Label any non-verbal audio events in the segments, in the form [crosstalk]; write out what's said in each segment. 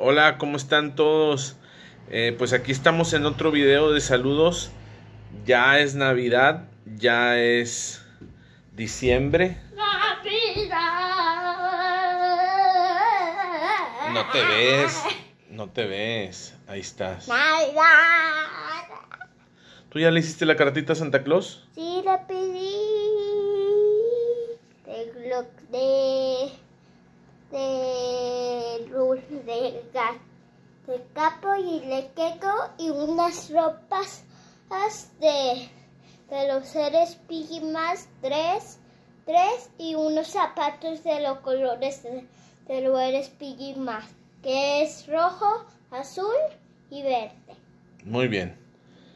Hola, ¿cómo están todos? Eh, pues aquí estamos en otro video de saludos. Ya es Navidad, ya es diciembre. No te ves, no te ves. Ahí estás. ¿Tú ya le hiciste la cartita a Santa Claus? Sí, la pedí. y le queco y unas ropas de, de los seres pijimas, tres, tres y unos zapatos de los colores de, los seres más que es rojo, azul y verde. Muy bien.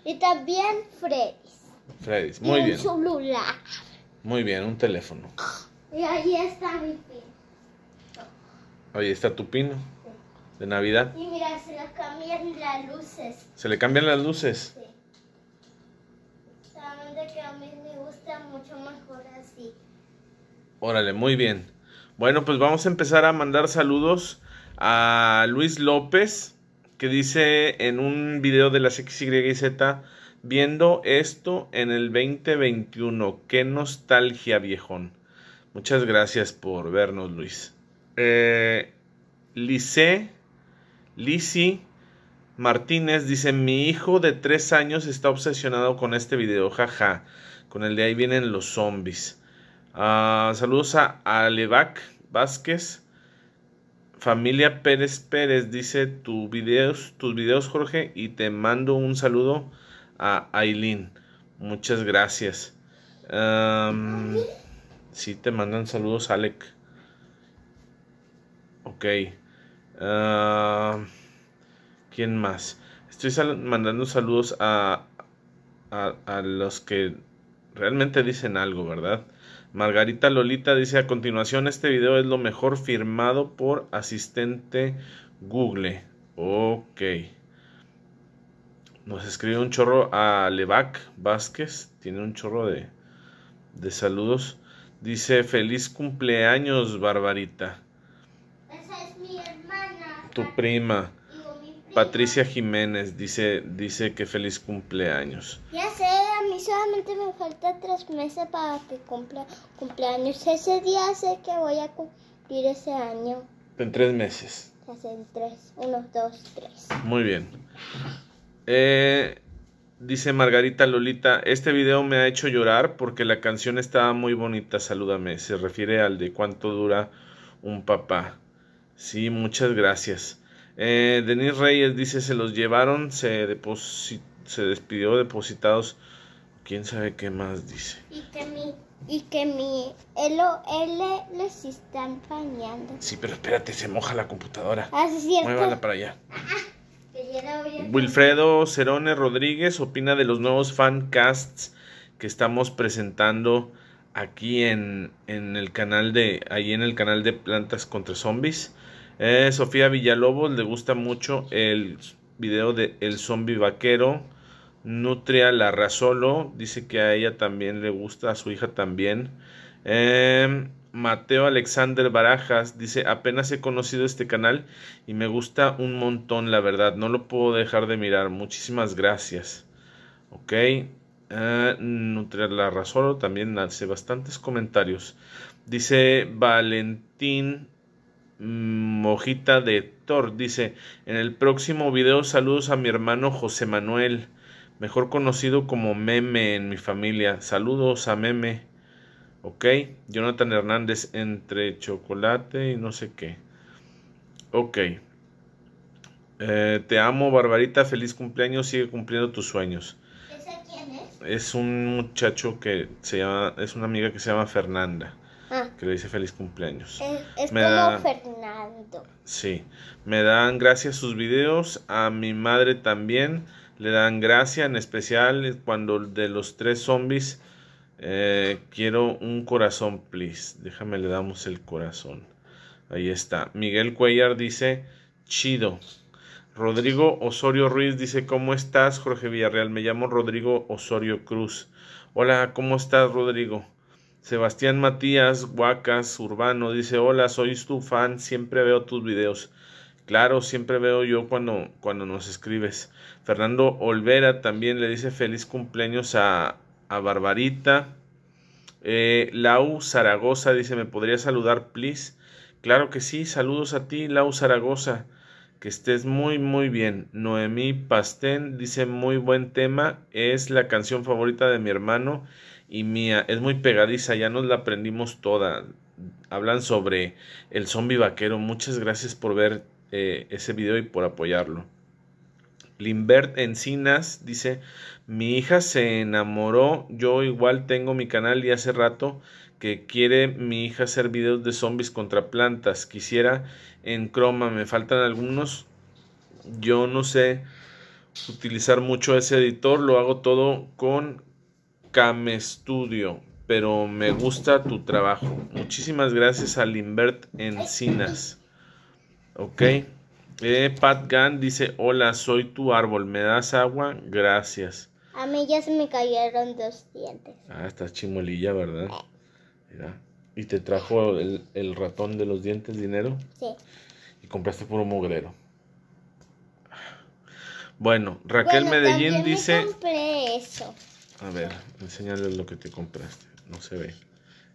Y también Freddy's. Freddy's, muy bien. Un celular. Muy bien, un teléfono. Y ahí está mi pino. Ahí está tu pino de Navidad. Y mira, se le cambian las luces. ¿Se le cambian las luces? Sí. Solamente que a mí me gusta mucho mejor así. Órale, muy bien. Bueno, pues vamos a empezar a mandar saludos a Luis López, que dice en un video de las XYZ, viendo esto en el 2021, qué nostalgia viejón. Muchas gracias por vernos, Luis. Eh, Lice Lizzie Martínez dice, mi hijo de tres años está obsesionado con este video, jaja, con el de ahí vienen los zombies. Ah, saludos a Alevac Vázquez. Familia Pérez Pérez dice tus videos, tus videos Jorge y te mando un saludo a Aileen. Muchas gracias. sí, te mandan saludos Alec. Ok. Ah, ¿Quién más? Estoy mandando saludos a, a, los que realmente dicen algo, ¿verdad? Margarita Lolita dice a continuación este video es lo mejor firmado por asistente Google. Ok. Nos escribe un chorro a Levac Vázquez. Tiene un chorro de, de saludos. Dice feliz cumpleaños, Barbarita tu prima Patricia Jiménez dice, dice que feliz cumpleaños. Ya sé, a mí solamente me falta tres meses para que cumpla cumpleaños. Ese día sé que voy a cumplir ese año. En tres meses. en tres. Uno, dos, tres. Muy bien. Eh, dice Margarita Lolita, este video me ha hecho llorar porque la canción estaba muy bonita, salúdame. Se refiere al de cuánto dura un papá. Sí, muchas gracias. Eh, Denis Reyes dice, se los llevaron, se, se despidió depositados. ¿Quién sabe qué más dice? Y que mi, y que mi LOL les está empañando. Sí, pero espérate, se moja la computadora. Ah, sí, cierto. Muévala para allá. Wilfredo Cerone Rodríguez opina de los nuevos fancasts que estamos presentando aquí en, en el canal de, ahí en el canal de Plantas contra Zombies. Eh, Sofía Villalobos le gusta mucho el video de El Zombie Vaquero. Nutria Solo. dice que a ella también le gusta, a su hija también. Em, Mateo Alexander Barajas dice apenas he conocido este canal y me gusta un montón, la verdad, no lo puedo dejar de mirar. Muchísimas gracias. Ok. Nutria eh, Nutria Solo. también hace bastantes comentarios. Dice Valentín Mojita de Thor dice, en el próximo video saludos a mi hermano José Manuel, mejor conocido como Meme en mi familia. Saludos a Meme. Ok, Jonathan Hernández entre chocolate y no sé qué. Ok. Eh, te amo, Barbarita. Feliz cumpleaños. Sigue cumpliendo tus sueños. quién es? Es un muchacho que se llama. Es una amiga que se llama Fernanda. Ah. Que le dice feliz cumpleaños. Sí, me dan gracias sus videos, a mi madre también le dan gracia, en especial cuando de los tres zombies eh, quiero un corazón, please. Déjame, le damos el corazón. Ahí está. Miguel Cuellar dice, chido. Rodrigo Osorio Ruiz dice, ¿cómo estás, Jorge Villarreal? Me llamo Rodrigo Osorio Cruz. Hola, ¿cómo estás, Rodrigo? Sebastián Matías Huacas Urbano dice, hola, soy tu fan, siempre veo tus videos. Claro, siempre veo yo cuando, cuando nos escribes. Fernando Olvera también le dice feliz cumpleaños a, a Barbarita. Eh, Lau Zaragoza dice, ¿me podría saludar, please? Claro que sí, saludos a ti, Lau Zaragoza. Que estés muy, muy bien. Noemí Pastén dice, muy buen tema. Es la canción favorita de mi hermano y mía. Es muy pegadiza, ya nos la aprendimos toda. Hablan sobre el zombie vaquero. Muchas gracias por ver eh, ese video y por apoyarlo. Limbert Encinas dice, mi hija se enamoró, yo igual tengo mi canal y hace rato que quiere mi hija hacer videos de zombies contra plantas, quisiera en croma, me faltan algunos, yo no sé utilizar mucho ese editor, lo hago todo con Came estudio, pero me gusta tu trabajo. Muchísimas gracias a Limbert Encinas. Ok. Eh, Pat dice, hola, soy tu árbol, ¿me das agua? Gracias. A mí ya se me cayeron dos dientes. Ah, estás chimolilla, ¿verdad? Eh. ¿Y te trajo el, ratón de los dientes dinero? Sí. Y compraste puro mugrero. Bueno, Raquel Medellín dice... Compré eso. A ver, enséñales lo que te compraste. No se ve.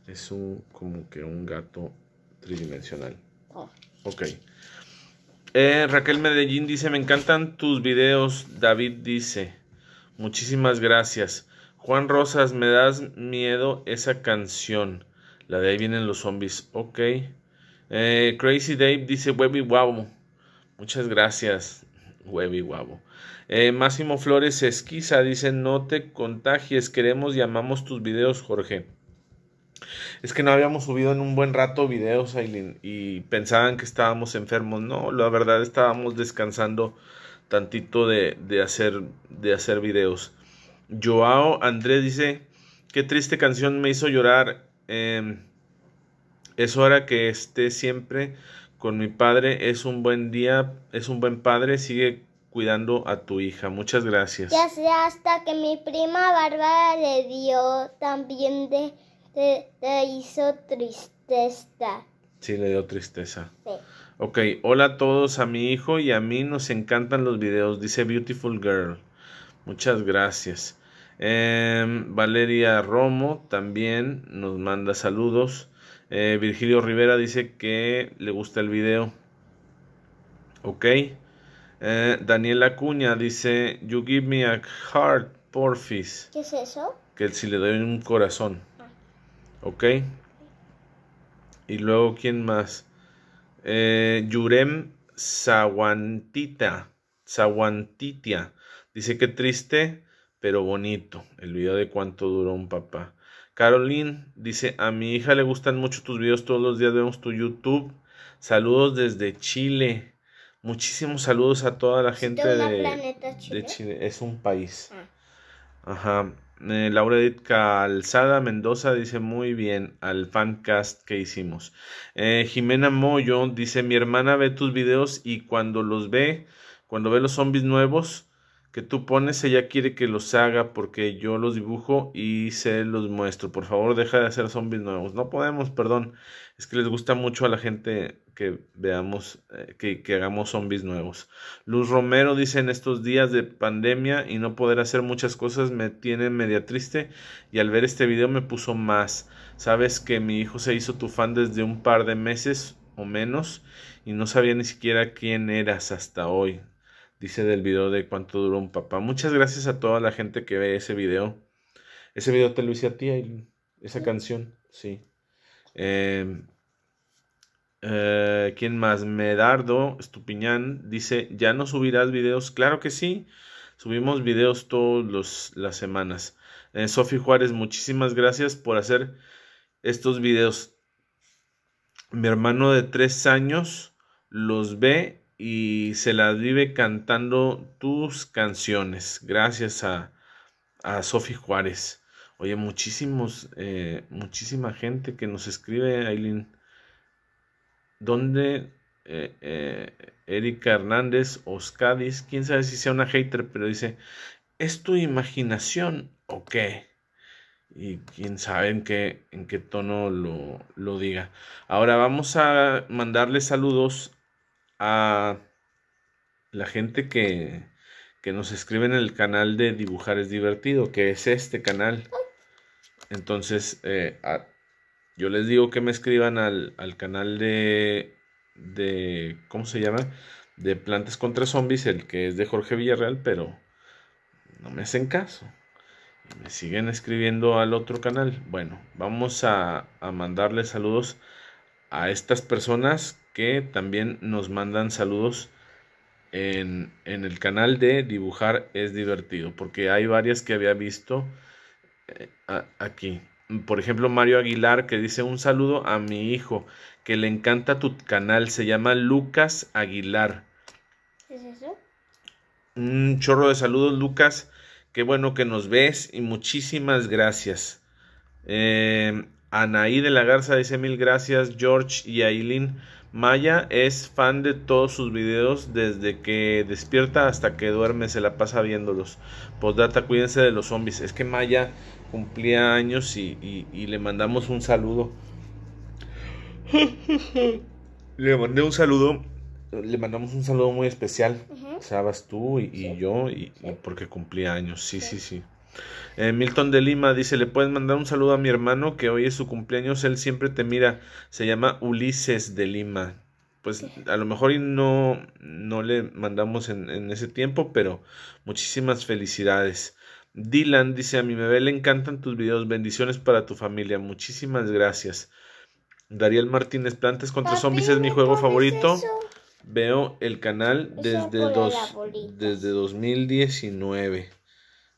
Es un como que un gato tridimensional. Oh. Ok. Eh, Raquel Medellín dice, me encantan tus videos. David dice, muchísimas gracias. Juan Rosas, me das miedo esa canción. La de ahí vienen los zombies. Ok. Eh, Crazy Dave dice, Webby, wow. Muchas gracias y guabo. Eh, Máximo Flores Esquiza dice: No te contagies, queremos y amamos tus videos, Jorge. Es que no habíamos subido en un buen rato videos, Aileen, y pensaban que estábamos enfermos. No, la verdad estábamos descansando tantito de, de, hacer, de hacer videos. Joao Andrés dice, qué triste canción me hizo llorar. Em, es hora que esté siempre con mi padre es un buen día, es un buen padre, sigue cuidando a tu hija. Muchas gracias. Ya sé, hasta que mi prima Bárbara le dio también de, hizo tristeza. Sí, le dio tristeza. Sí. Ok, hola a todos, a mi hijo y a mí nos encantan los videos, dice Beautiful Girl. Muchas gracias. Em, Valeria Romo también nos manda saludos. Eh, Virgilio Rivera dice que le gusta el video. Ok. Eh, Daniel Acuña dice, You give me a heart, porfis. ¿Qué es eso? Que si le doy un corazón. Ah. Ok. Y luego, ¿quién más? Eh, Yurem Zaguantita. Zaguantitia. Dice que triste, pero bonito. El video de cuánto duró un papá. Caroline dice, a mi hija le gustan mucho tus videos, todos los días vemos tu YouTube. Saludos desde Chile. Muchísimos saludos a toda la gente de, Chile? Es un país. Ah. Ajá. Eh, Laura Edith Calzada Mendoza dice muy bien al fancast que hicimos. Eh, Jimena Moyo dice mi hermana ve tus videos y cuando los ve, cuando ve los zombies nuevos, que tú pones, ella quiere que los haga porque yo los dibujo y se los muestro. Por favor, deja de hacer zombies nuevos. No podemos, perdón. Es que les gusta mucho a la gente que veamos, eh, que, que, hagamos zombies nuevos. Luz Romero dice en estos días de pandemia y no poder hacer muchas cosas me tiene media triste y al ver este video me puso más. Sabes que mi hijo se hizo tu fan desde un par de meses o menos y no sabía ni siquiera quién eras hasta hoy. Dice del video de cuánto duró un papá. Muchas gracias a toda la gente que ve ese video. Ese video te lo hice a ti, Esa canción, sí. Em, eh, ¿Quién más? Medardo Estupiñán dice, ¿ya no subirás videos? Claro que sí. Subimos videos todas las semanas. Eh, Sofi Juárez, muchísimas gracias por hacer estos videos. Mi hermano de tres años los ve y se las vive cantando tus canciones. Gracias a, a Sofi Juárez. Oye, muchísimos, eh, muchísima gente que nos escribe, Aileen. ¿Dónde eh, eh, Erika Hernández, Oscadis, quién sabe si sea una hater, pero dice, ¿es tu imaginación o qué? Y quién sabe en qué, en qué tono lo, lo diga. Ahora vamos a mandarle saludos a la gente que, que nos escribe en el canal de Dibujar es Divertido, que es este canal. Entonces, eh, yo les digo que me escriban al, canal de, de, ¿cómo se llama? De Plantas contra Zombies, el que es de Jorge Villarreal, pero no me hacen caso. Me siguen escribiendo al otro canal. Bueno, vamos a, a mandarle saludos a estas personas que también nos mandan saludos en, el canal de Dibujar es divertido, porque hay varias que había visto eh, aquí. Por ejemplo, Mario Aguilar que dice un saludo a mi hijo, que le encanta tu canal, se llama Lucas Aguilar. es eso? Un chorro de saludos, Lucas. Qué bueno que nos ves y muchísimas gracias. Eh, Anaí de la Garza dice mil gracias. George y Aileen Maya es fan de todos sus videos desde que despierta hasta que duerme, se la pasa viéndolos. Postdata, cuídense de los zombies. Es que Maya cumplía años y, y, le mandamos un saludo. [laughs] le mandé un saludo, le mandamos un saludo muy especial. Sabas tú y, yo, y, porque cumplía años. sí. sí. sí. Eh, Milton de Lima dice, le puedes mandar un saludo a mi hermano que hoy es su cumpleaños, él siempre te mira, se llama Ulises de Lima. Pues a lo mejor no, no le mandamos en, ese tiempo, pero muchísimas felicidades. Dylan dice, a mi bebé le encantan tus videos, bendiciones para tu familia, muchísimas gracias. Dariel Martínez, Plantas contra Zombies es mi juego favorito. Veo el canal desde, dos, desde 2019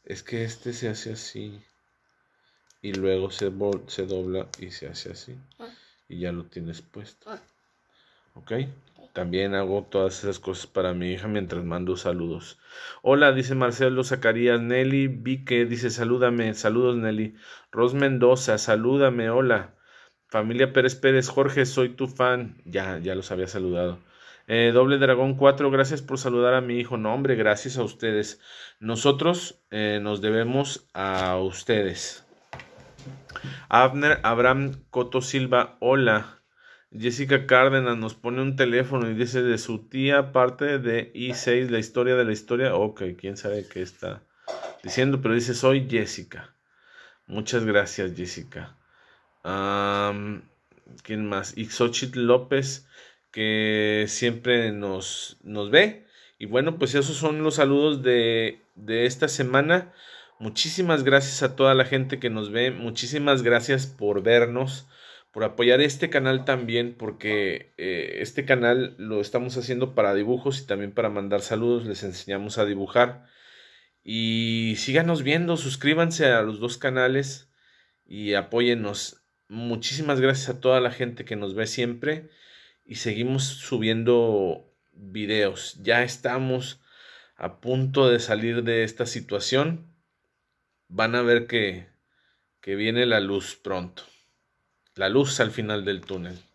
es que este se hace así y luego se, se dobla y se hace así ah. y ya lo tienes puesto. Ah. ¿Ok? También hago todas esas cosas para mi hija mientras mando saludos. Hola, dice Marcelo Zacarías, Nelly Vique, dice salúdame, saludos Nelly. Ros Mendoza, salúdame, hola. Familia Pérez Pérez, Jorge, soy tu fan. Ya, ya los había saludado. Eh, Doble Dragón 4, gracias por saludar a mi hijo. No, hombre, gracias a ustedes. Nosotros eh, nos debemos a ustedes. Abner Abraham Coto Silva, hola. Jessica Cárdenas nos pone un teléfono y dice de su tía, parte de I6, la historia de la historia. Ok, quién sabe qué está diciendo, pero dice soy Jessica. Muchas gracias, Jessica. ¿Quién más? Ixochit López que siempre nos, nos ve. Y bueno, pues esos son los saludos de, de esta semana. Muchísimas gracias a toda la gente que nos ve. Muchísimas gracias por vernos, por apoyar este canal también, porque eh, este canal lo estamos haciendo para dibujos y también para mandar saludos. Les enseñamos a dibujar. Y síganos viendo, suscríbanse a los dos canales y apóyennos. Muchísimas gracias a toda la gente que nos ve siempre y seguimos subiendo videos. Ya estamos a punto de salir de esta situación. Van a ver que, que viene la luz pronto. La luz al final del túnel.